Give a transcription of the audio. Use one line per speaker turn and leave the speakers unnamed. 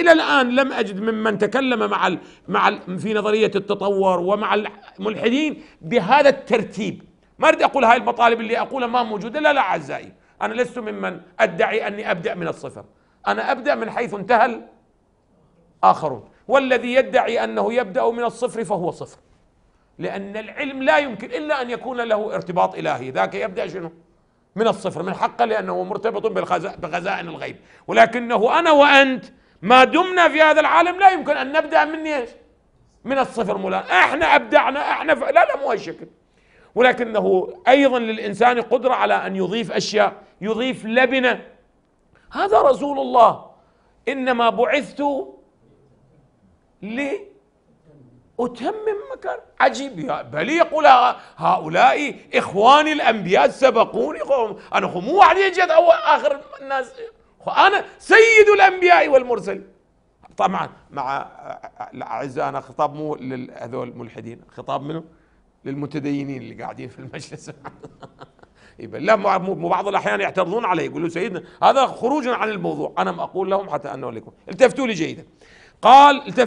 الى الان لم اجد ممن تكلم مع الـ مع الـ في نظريه التطور ومع الملحدين بهذا الترتيب ما اريد اقول هاي المطالب اللي اقولها ما موجوده لا لا اعزائي انا لست ممن ادعي اني ابدا من الصفر انا ابدا من حيث انتهى الاخرون والذي يدعي انه يبدا من الصفر فهو صفر لان العلم لا يمكن الا ان يكون له ارتباط الهي ذاك يبدا شنو من الصفر من حقه لانه مرتبط بخزائن الغيب ولكنه انا وانت ما دمنا في هذا العالم لا يمكن أن نبدأ من إيش من الصفر ملان احنا أبدعنا احنا ف... لا لا مو هالشكل ولكنه أيضا للإنسان قدرة على أن يضيف أشياء يضيف لبنة هذا رسول الله إنما بعثت لاتمم أتمم مكان عجيب بل يقول هؤلاء إخواني الأنبياء سبقوني قوم أنا مو واحد يجد أول آخر الناس وأنا سيد الأنبياء والمرسلين طبعا مع أعزائنا خطاب مو لهذول الملحدين خطاب منه للمتدينين اللي قاعدين في المجلس يبقى إيه، لا مو بعض الاحيان يعترضون علي يقولوا سيدنا هذا خروج عن الموضوع انا اقول لهم حتى انه لكم التفتوا لي جيدا قال التفت